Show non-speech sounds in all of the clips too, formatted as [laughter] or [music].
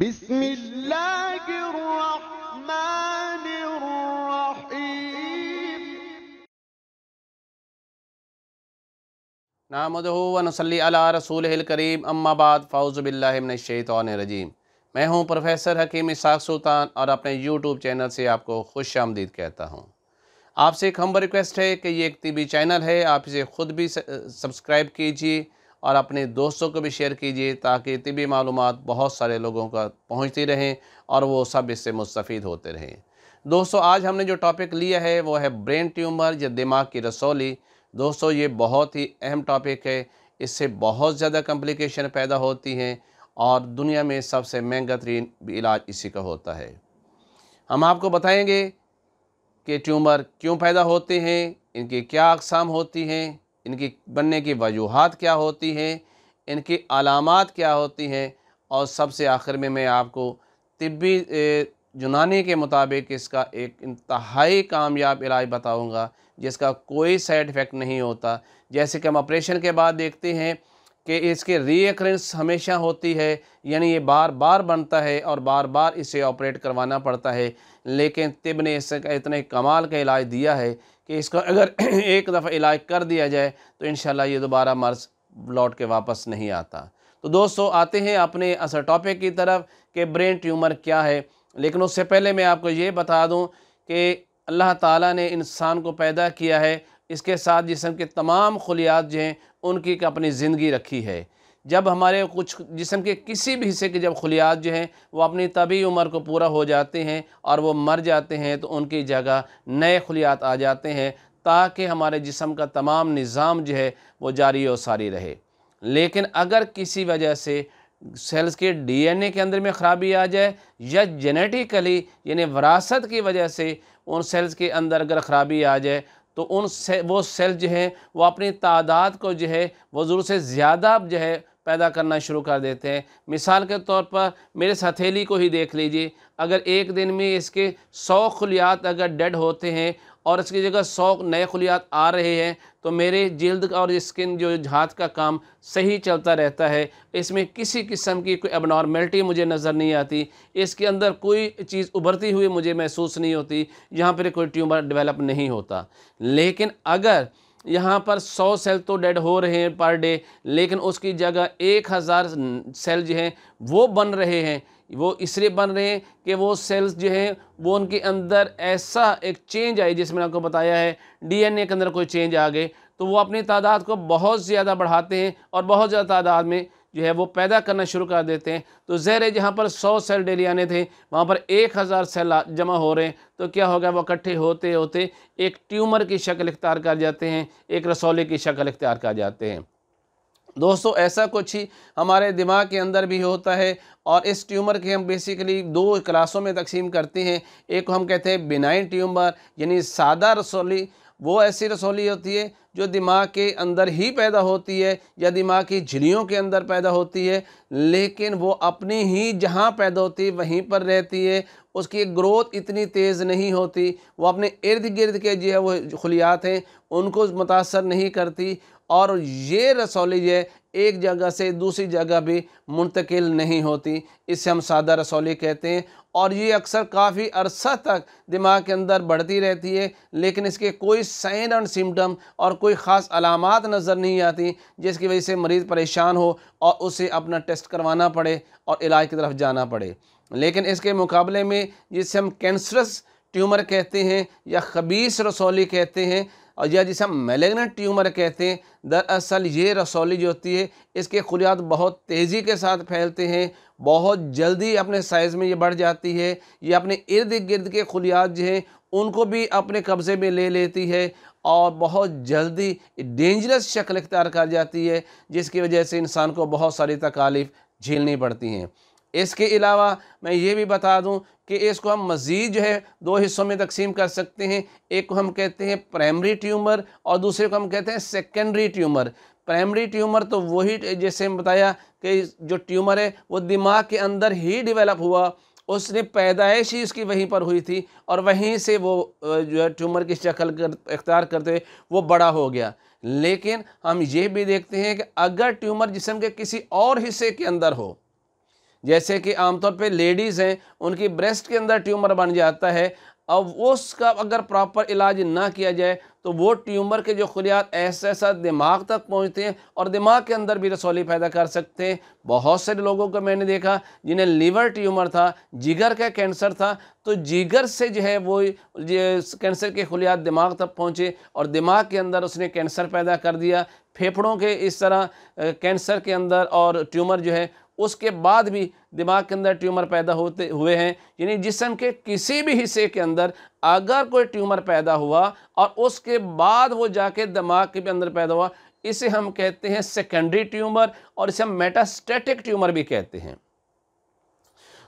بسم الله الرحمن الرحيم रसूल करीम अम्मा बाद फ़ाउज़ बिल्लाशैतरजीम मैं हूं प्रोफेसर हकीम इसाक सुल्तान और अपने यूट्यूब चैनल से आपको खुश आमदीद कहता हूं आपसे एक हम्बर रिक्वेस्ट है कि ये एक टीवी चैनल है आप इसे ख़ुद भी सब्सक्राइब कीजिए और अपने दोस्तों को भी शेयर कीजिए ताकि तबी मालूम बहुत सारे लोगों का पहुँचती रहें और वो सब इससे मुस्तफ़ होते रहें दोस्तों आज हमने जो टॉपिक लिया है वो है ब्रेन ट्यूमर या दिमाग की रसौली दोस्तों ये बहुत ही अहम टॉपिक है इससे बहुत ज़्यादा कम्प्लिकेशन पैदा होती हैं और दुनिया में सबसे महंगा तरीन इलाज इसी का होता है हम आपको बताएंगे कि ट्यूमर क्यों पैदा होते हैं इनकी क्या अकसाम होती हैं इनकी बनने की वजूहत क्या होती हैं इनकी अलामत क्या होती हैं और सबसे आखिर में मैं आपको तिब्बी जुनानी के मुताबिक इसका एक इंतहाई कामयाब इलाज बताऊँगा जिसका कोई साइड इफ़ेक्ट नहीं होता जैसे कि हम ऑपरेशन के बाद देखते हैं कि इसके रीअक्रेंस हमेशा होती है यानी ये बार बार बनता है और बार बार इसे ऑपरेट करवाना पड़ता है लेकिन तिब ने इस इतने कमाल का इलाज दिया है कि इसका अगर [clears throat] एक दफ़ा इलाज कर दिया जाए तो इन ये दोबारा मर्ज़ लौट के वापस नहीं आता तो दोस्तों आते हैं अपने असर टॉपिक की तरफ कि ब्रेन ट्यूमर क्या है लेकिन उससे पहले मैं आपको ये बता दूं कि अल्लाह ताला ने इंसान को पैदा किया है इसके साथ जिसम के तमाम खलियात जो हैं उनकी अपनी ज़िंदगी रखी है जब हमारे कुछ जिसम के किसी भी हिस्से के जब खुलियात जो हैं वो अपनी तभी उम्र को पूरा हो जाते हैं और वो मर जाते हैं तो उनकी जगह नए खुलियात आ जाते हैं ताकि हमारे जिसम का तमाम निज़ाम जो है वो जारी और सारी रहे लेकिन अगर किसी वजह से सेल्स के डीएनए के अंदर में ख़राबी आ जाए या जेनेटिकली यानी वरासत की वजह से उन सेल्स के अंदर अगर ख़राबी आ जाए तो उन से, वो सेल जो हैं वो अपनी तादाद को जो है वो जरूर से ज़्यादा जो है पैदा करना शुरू कर देते हैं मिसाल के तौर पर मेरे हथेली को ही देख लीजिए अगर एक दिन में इसके सौ खुलियात अगर डेड होते हैं और इसकी जगह सौ नए खुलियात आ रहे हैं तो मेरे जल्द और स्किन जो हाथ का काम सही चलता रहता है इसमें किसी किस्म की कोई अबनॉर्मेलिटी मुझे नज़र नहीं आती इसके अंदर कोई चीज़ उभरती हुई मुझे महसूस नहीं होती यहाँ पर कोई ट्यूमर डेवलप नहीं होता लेकिन अगर यहाँ पर सौ सेल तो डेड हो रहे हैं पर डे लेकिन उसकी जगह एक हज़ार सेल जो हैं वो बन रहे हैं वो इसलिए बन रहे हैं कि वो सेल्स जो हैं वो उनके अंदर ऐसा एक चेंज आई जिसमें आपको बताया है डीएनए के अंदर कोई चेंज आ गए तो वो अपनी तादाद को बहुत ज़्यादा बढ़ाते हैं और बहुत ज़्यादा तादाद में जो है वो पैदा करना शुरू कर देते हैं तो जहर जहाँ पर सौ सेल डेली आने थे वहाँ पर एक हज़ार सेल जमा हो रहे हैं तो क्या होगा वो इकट्ठे होते होते एक ट्यूमर की शक्ल इख्तियार कर जाते हैं एक रसौले की शक्ल इख्तियार कर जाते हैं दोस्तों ऐसा कुछ ही हमारे दिमाग के अंदर भी होता है और इस ट्यूमर के हम बेसिकली दो क्लासों में तकसीम करते हैं एक को हम कहते हैं बिनाइन ट्यूमर यानी सादा रसौली वो ऐसी रसौली होती है जो दिमाग के अंदर ही पैदा होती है या दिमाग की झिलियों के अंदर पैदा होती है लेकिन वो अपनी ही जहाँ पैदा होती है वहीं पर रहती है उसकी ग्रोथ इतनी तेज़ नहीं होती वो अपने इर्द गिर्द के जो है वो खलियात हैं उनको मुतासर नहीं करती और ये रसौली जो है एक जगह से दूसरी जगह भी मुंतकिल नहीं होती इसे हम सादा रसौली कहते हैं और ये अक्सर काफ़ी अरसा तक दिमाग के अंदर बढ़ती रहती है लेकिन इसके कोई साइन एंड सिम्टम और कोई ख़ास अलामत नज़र नहीं आती जिसकी वजह से मरीज़ परेशान हो और उसे अपना टेस्ट करवाना पड़े और इलाज की तरफ जाना पड़े लेकिन इसके मुकाबले में जिसे हम कैंसरस ट्यूमर कहते हैं या खबीस रसौली कहते हैं और या जिसे हम मेलेग्नेट ट्यूमर कहते हैं दरअसल ये रसौली जो होती है इसके खुलियात बहुत तेज़ी के साथ फैलते हैं बहुत जल्दी अपने साइज़ में ये बढ़ जाती है ये अपने इर्द गिर्द के खुलियात जो हैं उनको भी अपने कब्ज़े में ले लेती है और बहुत जल्दी डेंजरस शक्ल इख्तियार कर जाती है जिसकी वजह से इंसान को बहुत सारी तकालीफ झेलनी पड़ती हैं इसके अलावा मैं ये भी बता दूं कि इसको हम मज़ीद जो है दो हिस्सों में तकसीम कर सकते हैं एक को हम कहते हैं प्राइमरी ट्यूमर और दूसरे को हम कहते हैं सेकेंडरी ट्यूमर प्राइमरी ट्यूमर तो वही जैसे बताया कि जो ट्यूमर है वो दिमाग के अंदर ही डिवेलप हुआ उसने पैदाइश ही इसकी वहीं पर हुई थी और वहीं से वो जो है ट्यूमर की शक्ल कर इख्तियार करते हुए वो बड़ा हो गया लेकिन हम ये भी देखते हैं कि अगर ट्यूमर जिसम के किसी और हिस्से के अंदर हो जैसे कि आमतौर पे लेडीज़ हैं उनकी ब्रेस्ट के अंदर ट्यूमर बन जाता है अब उसका अगर प्रॉपर इलाज ना किया जाए तो वो ट्यूमर के जो खुलियात ऐसा ऐसा दिमाग तक पहुँचते हैं और दिमाग के अंदर भी रसौली पैदा कर सकते हैं बहुत से लोगों को मैंने देखा जिन्हें लीवर ट्यूमर था जिगर का कैंसर था तो जिगर से जो है वो कैंसर के खुलियात दिमाग तक पहुँचे और दिमाग के अंदर उसने कैंसर पैदा कर दिया फेफड़ों के इस तरह कैंसर के अंदर और ट्यूमर जो है उसके बाद भी दिमाग के अंदर ट्यूमर पैदा होते हुए हैं यानी जिसम के किसी भी हिस्से के अंदर अगर कोई ट्यूमर पैदा हुआ और उसके बाद वो जाके दिमाग के भी अंदर पैदा हुआ इसे हम कहते हैं सेकेंडरी ट्यूमर और इसे हम मेटास्टेटिक ट्यूमर भी कहते हैं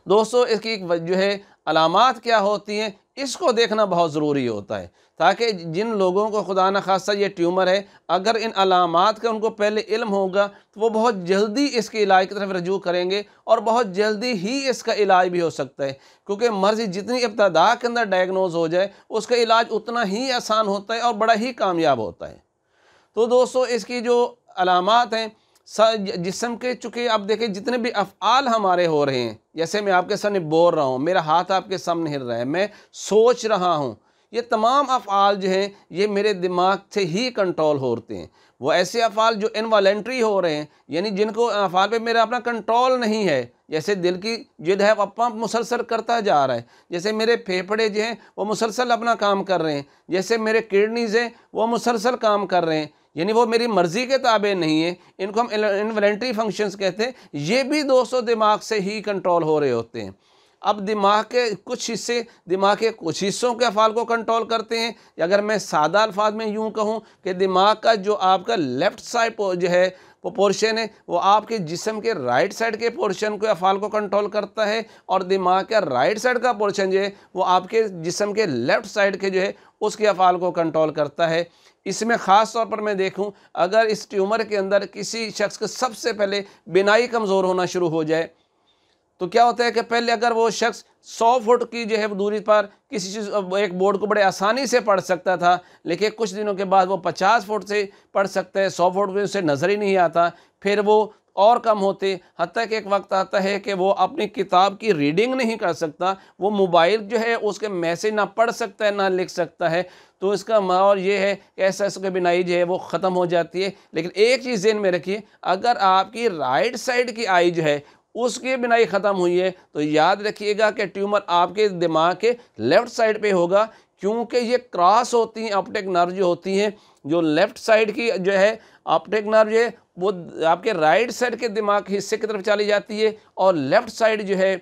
दोस्तों इसकी जो है अलामत क्या होती हैं इसको देखना बहुत ज़रूरी होता है ताकि जिन लोगों को खुदा न खासा ये ट्यूमर है अगर इन अलामत का उनको पहले इल्म होगा तो वो बहुत जल्दी इसके इलाज की तरफ रजू करेंगे और बहुत जल्दी ही इसका इलाज भी हो सकता है क्योंकि मर्ज़ी जितनी इब्तदा के अंदर डायग्नोज हो जाए उसका इलाज उतना ही आसान होता है और बड़ा ही कामयाब होता है तो दोस्तों इसकी जो अलामत हैं जिसम के चुके आप देखें जितने भी अफ़ाल हमारे हो रहे हैं जैसे मैं आपके सामने बोल रहा हूँ मेरा हाथ आपके सामने हिल रहा है मैं सोच रहा हूँ ये तमाम अफ़ाल जो हैं ये मेरे दिमाग से ही कंट्रोल होते हैं वो ऐसे अफ़ाल जो इनवालेंट्री हो रहे हैं यानी जिनको अफ़ाल पे मेरा अपना कंट्रोल नहीं है जैसे दिल की जिद है अपना मुसलसल करता जा रहा है जैसे मेरे फेफड़े जो हैं वो मुसलसल अपना काम कर रहे हैं जैसे मेरे किडनीज़ हैं वो मुसलसल काम कर रहे हैं यानी वो मेरी मर्ज़ी के ताबे नहीं है इनको हम इन्वेलेंट्री फंक्शंस कहते हैं ये भी दोस्तों दिमाग से ही कंट्रोल हो रहे होते हैं अब दिमाग के कुछ हिस्से दिमाग के कुछ हिस्सों के अफ़ाल को कंट्रोल करते हैं अगर मैं सादा अल्फाज में यूँ कहूँ कि दिमाग का जो आपका लेफ़्ट साइड जो है वो पोर्शन है वो आपके जिसम के राइट साइड के पोर्शन के अफ़ाल को कंट्रोल करता है और दिमाग का राइट साइड का पोर्शन जो है वो आपके जिसम के लेफ़्ट साइड के जो है उसके अफ़ाल को कंट्रोल करता है इसमें ख़ास तौर पर मैं देखूं अगर इस ट्यूमर के अंदर किसी शख्स के सबसे पहले बिनाई कमज़ोर होना शुरू हो जाए तो क्या होता है कि पहले अगर वो शख्स 100 फुट की जो है दूरी पर किसी चीज़ एक बोर्ड को बड़े आसानी से पढ़ सकता था लेकिन कुछ दिनों के बाद वो 50 फुट से पढ़ सकता है 100 फुट में उसे नज़र ही नहीं आता फिर वो और कम होते हती कि एक वक्त आता है कि वो अपनी किताब की रीडिंग नहीं कर सकता वो मोबाइल जो है उसके मैसेज ना पढ़ सकता है ना लिख सकता है तो इसका माहौल मतलब ये है कि ऐसा उसकी बिनाई जो है वो ख़त्म हो जाती है लेकिन एक चीज़ जेन में रखिए अगर आपकी राइट साइड की आई जो है उसकी बिनाई ख़त्म हुई है तो याद रखिएगा कि ट्यूमर आपके दिमाग के लेफ़्ट साइड पे होगा क्योंकि ये क्रॉस होती हैं अपटेक नर्व जो होती हैं जो लेफ़्ट साइड की जो है ऑप्टिक नर्व है वो आपके राइट साइड के दिमाग हिस्से की तरफ चली जाती है और लेफ़्ट साइड जो है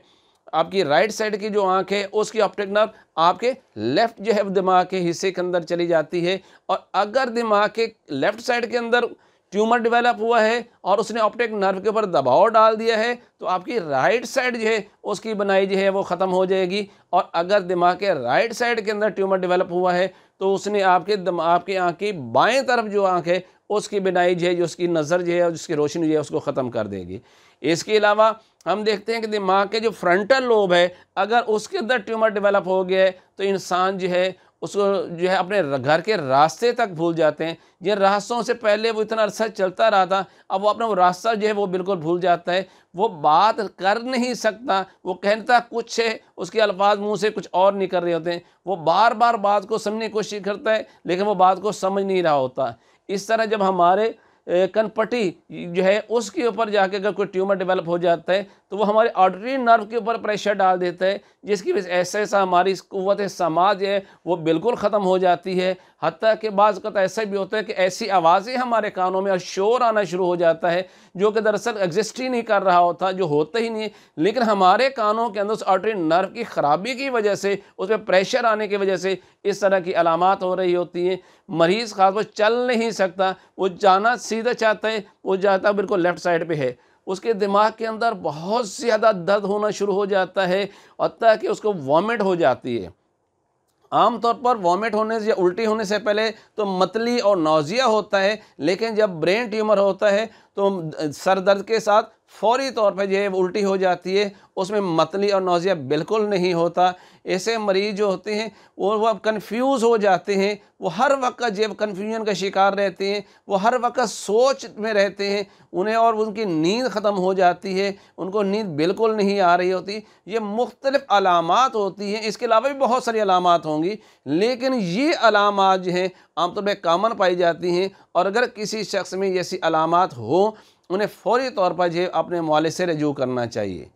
आपकी राइट साइड की जो आंख है उसकी ऑप्टिक नर्व आपके लेफ़्ट जो है दिमाग के हिस्से के अंदर चली जाती है और अगर दिमाग के लेफ़्ट साइड के अंदर ट्यूमर डेवलप हुआ है और उसने ऑप्टिक नर्व के ऊपर दबाव डाल दिया है तो आपकी राइट साइड जो है उसकी बनाई जो है वो ख़त्म हो जाएगी और अगर दिमाग के राइट साइड के अंदर ट्यूमर डेवलप हुआ है तो उसने आपके दम आपके आँख की बाएँ तरफ जो आँख है उसकी बिनाई जो है जो उसकी नज़र जो है उसकी रोशनी जो है उसको ख़त्म कर देगी इसके अलावा हम देखते हैं कि दिमाग के जो फ्रंटल लोब है अगर उसके अंदर ट्यूमर डेवलप हो गया है तो इंसान जो है उसको जो है अपने घर के रास्ते तक भूल जाते हैं जिन रास्तों से पहले वो इतना अरसा चलता रहा था अब वो अपना वो रास्ता जो है वो बिल्कुल भूल जाता है वो बात कर नहीं सकता वो कहता कुछ है उसके अल्फाज मुंह से कुछ और निकल रहे होते हैं वो बार बार बात को समझने की कोशिश करता है लेकिन वो बात को समझ नहीं रहा होता इस तरह जब हमारे कनपट्टी जो है उसके ऊपर जाके अगर कोई ट्यूमर डेवलप हो जाता है तो वो हमारे ऑर्डरी नर्व के ऊपर प्रेशर डाल देता है जिसकी वजह से ऐसा ऐसा हमारी कुत समाज है वो बिल्कुल ख़त्म हो जाती है हती कि बाद का ऐसा भी होता है कि ऐसी आवाज़ें हमारे कानों में और शोर आना शुरू हो जाता है जो कि दरअसल एग्जिस्ट ही नहीं कर रहा होता जो होता ही नहीं लेकिन हमारे कानों के अंदर उस आर्टरी नर्व की ख़राबी की वजह से उस पर प्रेशर आने की वजह से इस तरह की अलामत हो रही होती हैं मरीज़ खासकर चल नहीं सकता वो जाना सीधा चाहता है वो जाता बिल्कुल लेफ़्ट साइड पर है उसके दिमाग के अंदर बहुत ज़्यादा दर्द होना शुरू हो जाता है और कि उसको वॉमिट हो जाती है आमतौर पर वॉमिट होने से या उल्टी होने से पहले तो मतली और नौजिया होता है लेकिन जब ब्रेन ट्यूमर होता है तो सर दर्द के साथ फौरी तौर पर जो उल्टी हो जाती है उसमें मतली और नौजिया बिल्कुल नहीं होता ऐसे मरीज़ जो होते हैं वो वो अब कन्फ्यूज़ हो जाते हैं वो हर वक्त जेब कन्फ्यूजन का शिकार रहते हैं वो हर वक्त सोच में रहते हैं उन्हें और उनकी नींद ख़त्म हो जाती है उनको नींद बिल्कुल नहीं आ रही होती ये मुख्तलिफ़ अलामत होती हैं इसके अलावा भी बहुत सारी अलामत होंगी लेकिन ये अलामत जो हैं आमतौर पर कामन पाई जाती हैं और अगर किसी शख्स में ऐसी अलामत हो उन्हें फौरी तौर पर जो अपने माले से रजू करना चाहिए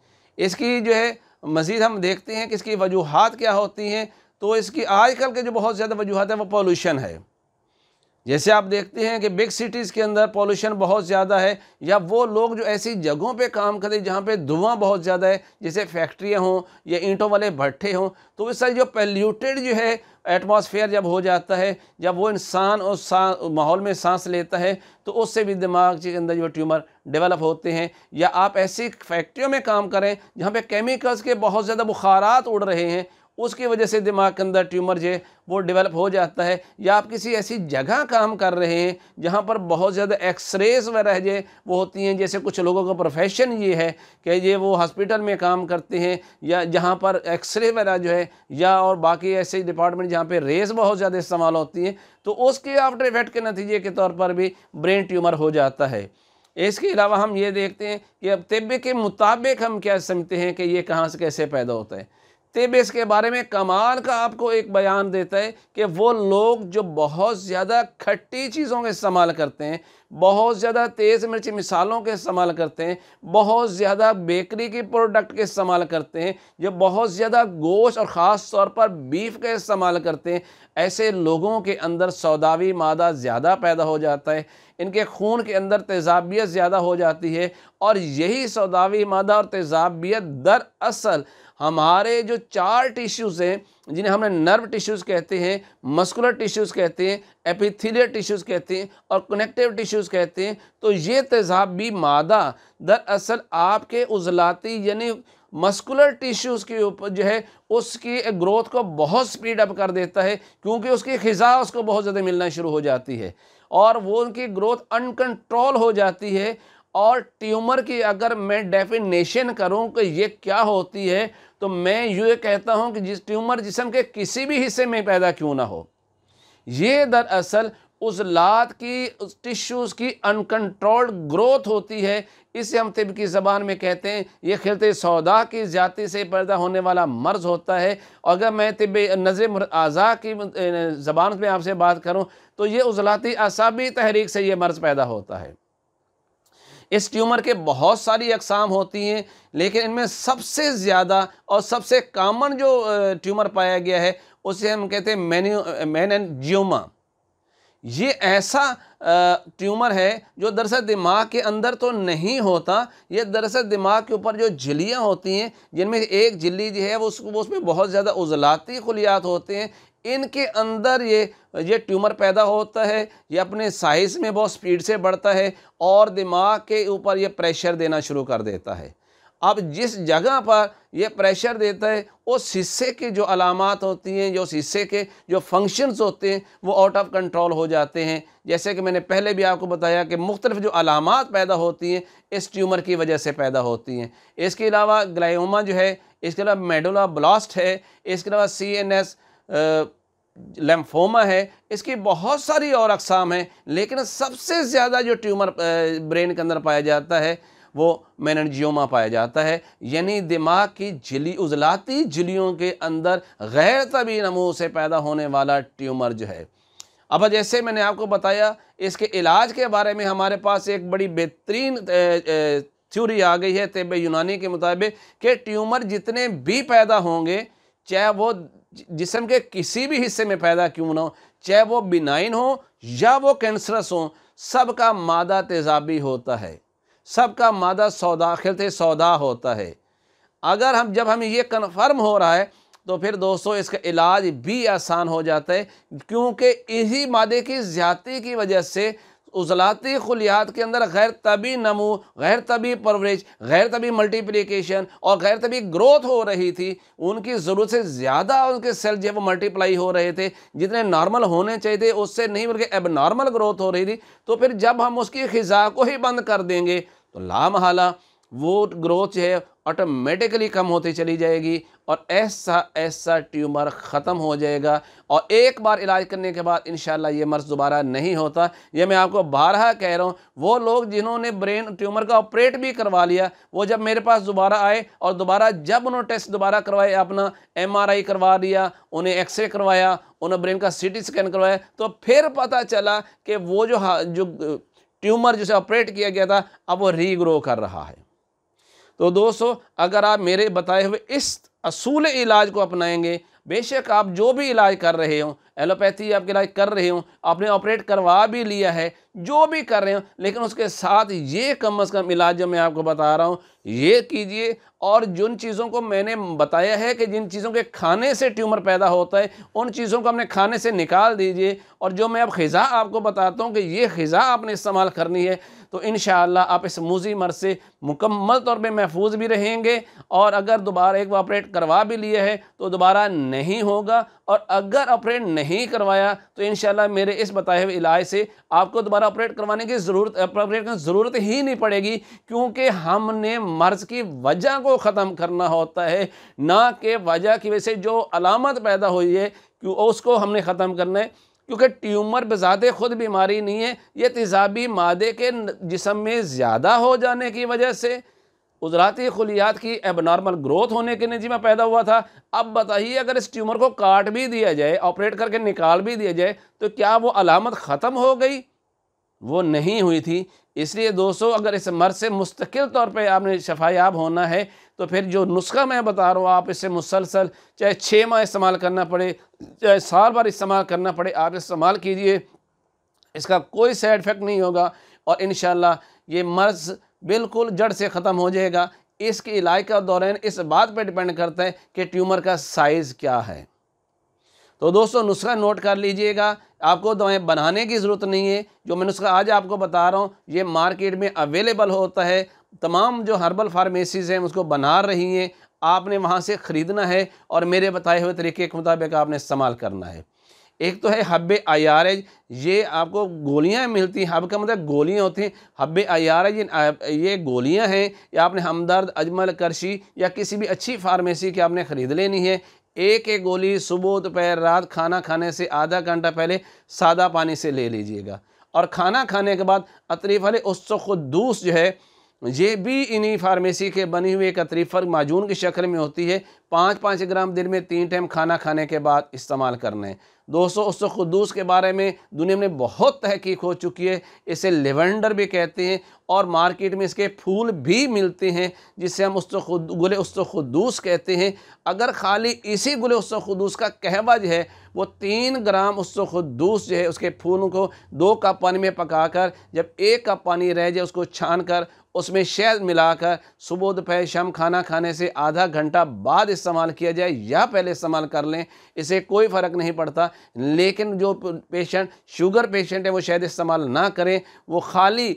इसकी जो है मज़ीद हम देखते हैं कि इसकी वजूहत क्या होती हैं तो इसकी आजकल के जो बहुत ज़्यादा वजूहत है वो पोल्यूशन है जैसे आप देखते हैं कि बिग सिटीज़ के अंदर पॉल्यूशन बहुत ज़्यादा है या वो लोग जो ऐसी जगहों पे काम करें जहाँ पे धुआं बहुत ज़्यादा है जैसे फैक्ट्रियाँ हों या ईंटों वाले भट्ठे हों तो उस सारी जो पल्यूटेड जो है एटमॉस्फेयर जब हो जाता है जब वो इंसान उस माहौल में सांस लेता है तो उससे भी दिमाग के अंदर जो ट्यूमर डेवलप होते हैं या आप ऐसी फैक्ट्रियों में काम करें जहाँ पर केमिकल्स के बहुत ज़्यादा बुखारात उड़ रहे हैं उसकी वजह से दिमाग के अंदर ट्यूमर जो वो डेवलप हो जाता है या आप किसी ऐसी जगह काम कर रहे हैं जहाँ पर बहुत ज़्यादा एक्सरेज वगैरह जो वो होती हैं जैसे कुछ लोगों का प्रोफेशन ये है कि ये वो हॉस्पिटल में काम करते हैं या जहाँ पर एक्सरे वगैरह जो है या और बाकी ऐसे डिपार्टमेंट जहाँ पर रेस बहुत ज़्यादा इस्तेमाल होती हैं तो उसके आफ्टर इफेक्ट के नतीजे के तौर पर भी ब्रेन ट्यूमर हो जाता है इसके अलावा हम ये देखते हैं कि अब तिब्बे के मुताबिक हम क्या समझते हैं कि ये कहाँ से कैसे पैदा होता है तिब इसके बारे में कमाल का आपको एक बयान देता है कि वो लोग जो बहुत ज़्यादा खट्टी चीज़ों का इस्तेमाल करते हैं बहुत ज़्यादा तेज़ मिर्च मिसालों के इस्तेमाल करते हैं बहुत ज़्यादा बेकरी के प्रोडक्ट के इस्तेमाल करते हैं जो बहुत ज़्यादा गोश्त और ख़ास तौर पर बीफ का इस्तेमाल करते हैं ऐसे लोगों के अंदर सौदावी मादा ज़्यादा पैदा हो जाता है इनके खून के अंदर तेज़ाबियत ज़्यादा हो जाती है और यही सौदावी मादा और तेज़ाबियत दरअसल हमारे जो चार टिश्यूज़ हैं जिन्हें हमने नर्व टिश्यूज़ कहते हैं मस्कुलर टिश्यूज़ कहते हैं एपिथीलियर टिश्यूज़ कहते हैं और कनेक्टिव टिश्यूज़ कहते हैं तो ये भी मादा दरअसल आपके उजलाती यानी मस्कुलर टिश्यूज़ के ऊपर जो है उसकी ग्रोथ को बहुत स्पीड अप कर देता है क्योंकि उसकी ख़िज़ा उसको बहुत ज़्यादा मिलना शुरू हो जाती है और वो उनकी ग्रोथ अनकंट्रोल हो जाती है और ट्यूमर की अगर मैं डेफिनेशन करूं कि ये क्या होती है तो मैं ये कहता हूं कि जिस ट्यूमर जिसम के किसी भी हिस्से में पैदा क्यों ना हो ये दरअसल उस लात की उस टिश्यूज़ की अनकंट्रोल्ड ग्रोथ होती है इसे हम तिब की ज़बान में कहते हैं ये खिलते सौदा की ज़्यादा से पैदा होने वाला मर्ज़ होता है और अगर मैं तिब नज़र अज़ा की ज़बान में आपसे बात करूँ तो ये उजलाती असाबी तहरीक से ये मर्ज़ पैदा होता है इस ट्यूमर के बहुत सारी अकसाम होती हैं लेकिन इनमें सबसे ज़्यादा और सबसे कामन जो ट्यूमर पाया गया है उसे हम कहते हैं मैन्यू मैन एंड ज्यूमा ये ऐसा ट्यूमर है जो दरअसल दिमाग के अंदर तो नहीं होता ये दरअसल दिमाग के ऊपर जो झिल्लियाँ होती हैं जिनमें एक झिल्ली जो है वो उसमें बहुत ज़्यादा उजलाती खुलियात होते हैं इनके अंदर ये ये ट्यूमर पैदा होता है ये अपने साइज़ में बहुत स्पीड से बढ़ता है और दिमाग के ऊपर ये प्रेशर देना शुरू कर देता है अब जिस जगह पर यह प्रेशर देता है उस हिस्से के जो अलामत होती हैं जो उस हिस्से के जो फंक्शंस होते हैं वो आउट ऑफ कंट्रोल हो जाते हैं जैसे कि मैंने पहले भी आपको बताया कि मुख्तलिफ जो अलामत पैदा होती हैं इस ट्यूमर की वजह से पैदा होती हैं इसके अलावा ग्लाइमा जो है इसके अलावा मेडोला ब्लास्ट है इसके अलावा सी एन एस लेम्फोमा है इसकी बहुत सारी और अकसाम हैं लेकिन सबसे ज़्यादा जो ट्यूमर ब्रेन के अंदर पाया जाता है वो मैनजियोमा पाया जाता है यानी दिमाग की जली उजलाती जलियों के अंदर गैर तबी नमू से पैदा होने वाला ट्यूमर जो है अब जैसे मैंने आपको बताया इसके इलाज के बारे में हमारे पास एक बड़ी बेहतरीन थ्योरी आ गई है तेब यूनानी के मुताबिक कि ट्यूमर जितने भी पैदा होंगे चाहे वो जिसम के किसी भी हिस्से में पैदा क्यों ना हो चाहे वो बिनाइन हो या वो कैंसरस हो सबका मादा तेजाबी होता है सबका मादा सौदा खिलते तो सौदा होता है अगर हम जब हमें ये कन्फर्म हो रहा है तो फिर दोस्तों इसका इलाज भी आसान हो जाता है क्योंकि इसी मादे की ज़्यादा की वजह से उजलाती खलियात के अंदर गैर तबी नमू गैर तबी परवरिश गैर तबी मल्टीप्लिकेशन और गैर तबी ग्रोथ हो रही थी उनकी ज़रूरत से ज़्यादा उनके सेल जो वो मल्टीप्लाई हो रहे थे जितने नॉर्मल होने चाहिए थे उससे नहीं बल्कि अब नॉर्मल ग्रोथ हो रही थी तो फिर जब हम उसकी ख़ज़ा को ही बंद कर देंगे तो लामहला वो ग्रोथ है ऑटोमेटिकली कम होती चली जाएगी और ऐसा ऐसा ट्यूमर ख़त्म हो जाएगा और एक बार इलाज करने के बाद इन ये मर्ज़ दोबारा नहीं होता ये मैं आपको बारह कह रहा हूँ वो लोग जिन्होंने ब्रेन ट्यूमर का ऑपरेट भी करवा लिया वो जब मेरे पास दोबारा आए और दोबारा जब उन्होंने टेस्ट दोबारा करवाए अपना एमआरआई करवा दिया उन्हें एक्सरे करवाया उन्हें ब्रेन का टी स्कैन करवाया तो फिर पता चला कि वो जो जो ट्यूमर जिसे ऑपरेट किया गया था अब वो रीग्रो कर रहा है तो दोस्तों अगर आप मेरे बताए हुए इस असूल इलाज को अपनाएंगे बेशक आप जो भी इलाज कर रहे हो एलोपैथी आप इलाज कर रहे हों आपने ऑपरेट करवा भी लिया है जो भी कर रहे हो लेकिन उसके साथ ये कम अज़ कम इलाज जो मैं आपको बता रहा हूँ ये कीजिए और जिन चीज़ों को मैंने बताया है कि जिन चीज़ों के खाने से ट्यूमर पैदा होता है उन चीज़ों को अपने खाने से निकाल दीजिए और जो मैं अब ख़ज़ा आपको बताता हूँ कि ये ख़ज़ा आपने इस्तेमाल करनी है तो इन आप इस मूजी मर्ज से मुकम्मल तौर पर महफूज भी रहेंगे और अगर दोबारा एक ऑपरेट करवा भी लिया है तो दोबारा नहीं होगा और अगर ऑपरेट नहीं करवाया तो इन मेरे इस बताए हुए इलाज से आपको दोबारा ऑपरेट करवाने की ज़रूरत ऑपरेट की ज़रूरत ही नहीं पड़ेगी क्योंकि हमने मर्ज़ की वजह को ख़त्म करना होता है ना कि वजह की वजह से जो अलामत पैदा हुई है क्यों उसको हमने ख़त्म करना है क्योंकि ट्यूमर बजाते ख़ुद बीमारी नहीं है ये तेज़ाबी मादे के जिसम में ज़्यादा हो जाने की वजह से उजराती खलियात की एबनॉर्मल ग्रोथ होने के नतीजे में पैदा हुआ था अब बताइए अगर इस ट्यूमर को काट भी दिया जाए ऑपरेट करके निकाल भी दिया जाए तो क्या वो अलामत ख़त्म हो गई वो नहीं हुई थी इसलिए दोस्तों अगर इस मर्ज से मुस्तकिल तौर पे आपने शफायाब होना है तो फिर जो नुस्खा मैं बता रहा हूँ आप इसे मुसलसल चाहे छः माह इस्तेमाल करना पड़े चाहे साल बार इस्तेमाल करना पड़े आप इस्तेमाल कीजिए इसका कोई साइड इफ़ेक्ट नहीं होगा और इन ये मर्ज़ बिल्कुल जड़ से ख़त्म हो जाएगा इसके इलाज का दौरान इस बात पर डिपेंड करता है कि ट्यूमर का साइज़ क्या है तो दोस्तों नुस्खा नोट कर लीजिएगा आपको दवाएं तो बनाने की ज़रूरत नहीं है जो मैं नुस्खा आज आपको बता रहा हूँ ये मार्केट में अवेलेबल होता है तमाम जो हर्बल फार्मेसीज़ हैं उसको बना रही हैं आपने वहाँ से ख़रीदना है और मेरे बताए हुए तरीके के मुताबिक आपने इस्तेमाल करना है एक तो है हब्बे आयार ये आपको गोलियाँ मिलती हैं हब का मतलब गोलियाँ होती हैं हब्बे आयार ये गोलियाँ हैं या आपने हमदर्द अजमल करशी या किसी भी अच्छी फार्मेसी की आपने ख़रीद लेनी है एक एक गोली सुबह दोपहर रात खाना खाने से आधा घंटा पहले सादा पानी से ले लीजिएगा और खाना खाने के बाद अतरीफ़ उसदूस जो है ये भी इन्हीं फार्मेसी के बनी हुई एक अतरीफर माजून की शक्ल में होती है पाँच पाँच ग्राम दिन में तीन टाइम खाना खाने के बाद इस्तेमाल करना है दोस्तों उस खुदूस के बारे में दुनिया में बहुत तहकीक हो चुकी है इसे लेवेंडर भी कहते हैं और मार्केट में इसके फूल भी मिलते हैं जिसे हम उस गुल उस खुदूस कहते हैं अगर खाली इसी गुल उस खुदूस का जो है वो तीन ग्राम उस खुदूस जो है उसके फूलों को दो कप पानी में पकाकर जब एक कप पानी रह जाए उसको छान कर उसमें शहद मिलाकर सुबह दोपहर शाम खाना खाने से आधा घंटा बाद इस्तेमाल किया जाए या पहले इस्तेमाल कर लें इसे कोई फ़र्क नहीं पड़ता लेकिन जो पेशेंट शुगर पेशेंट है वो शहद इस्तेमाल ना करें वो खाली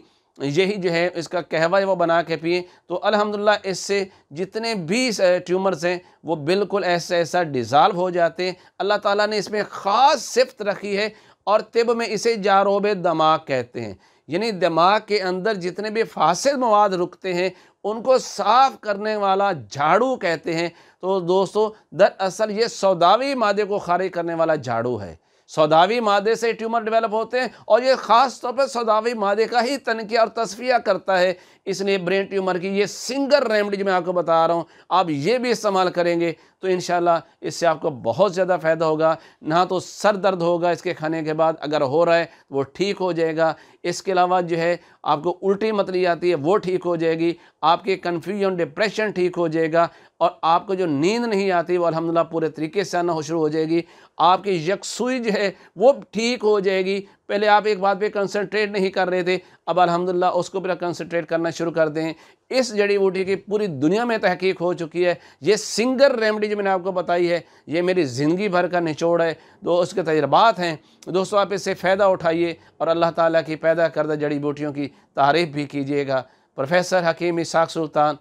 यही जो है इसका कहवा है वो बना के पिए तो अल्हम्दुलिल्लाह इससे जितने भी ट्यूमर्स हैं वो बिल्कुल ऐसा ऐसा डिज़ाल्व हो जाते हैं अल्लाह ताला ने इसमें ख़ास सिफत रखी है और तिब में इसे जारोब दमाग कहते हैं यानी दिमाग के अंदर जितने भी फासिल मवाद रुकते हैं उनको साफ़ करने वाला झाड़ू कहते हैं तो दोस्तों दरअसल ये सौदावी मादे को खारिज करने वाला झाड़ू है सौदावी मादे से ट्यूमर डेवलप होते हैं और ये ख़ास तौर पर सौदावी मादे का ही तनकिया और तस्फिया करता है इसलिए ब्रेन ट्यूमर की ये सिंगल रेमडी जो मैं आपको बता रहा हूँ आप ये भी इस्तेमाल करेंगे तो इन इससे आपको बहुत ज़्यादा फ़ायदा होगा ना तो सर दर्द होगा इसके खाने के बाद अगर हो रहा है तो वो ठीक हो जाएगा इसके अलावा जो है आपको उल्टी मतली आती है वो ठीक हो जाएगी आपके कन्फ्यूजन डिप्रेशन ठीक हो जाएगा और आपको जो नींद नहीं आती वो अलहमदिल्ला पूरे तरीके से आना शुरू हो जाएगी आपकी यकसुई जो है वो ठीक हो जाएगी पहले आप एक बात पे कंसंट्रेट नहीं कर रहे थे अब अल्हम्दुलिल्लाह उसको पर कंसंट्रेट करना शुरू कर दें इस जड़ी बूटी की पूरी दुनिया में तहकीक हो चुकी है ये सिंगर रेमडी जो मैंने आपको बताई है ये मेरी ज़िंदगी भर का निचोड़ है तो उसके तजर्बात हैं दोस्तों आप इससे फ़ायदा उठाइए और अल्लाह ताली की पैदा करदा जड़ी बूटियों की तारीफ़ भी कीजिएगा प्रोफेसर हकीम इसाक सुल्तान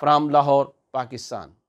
फ्राम लाहौर पाकिस्तान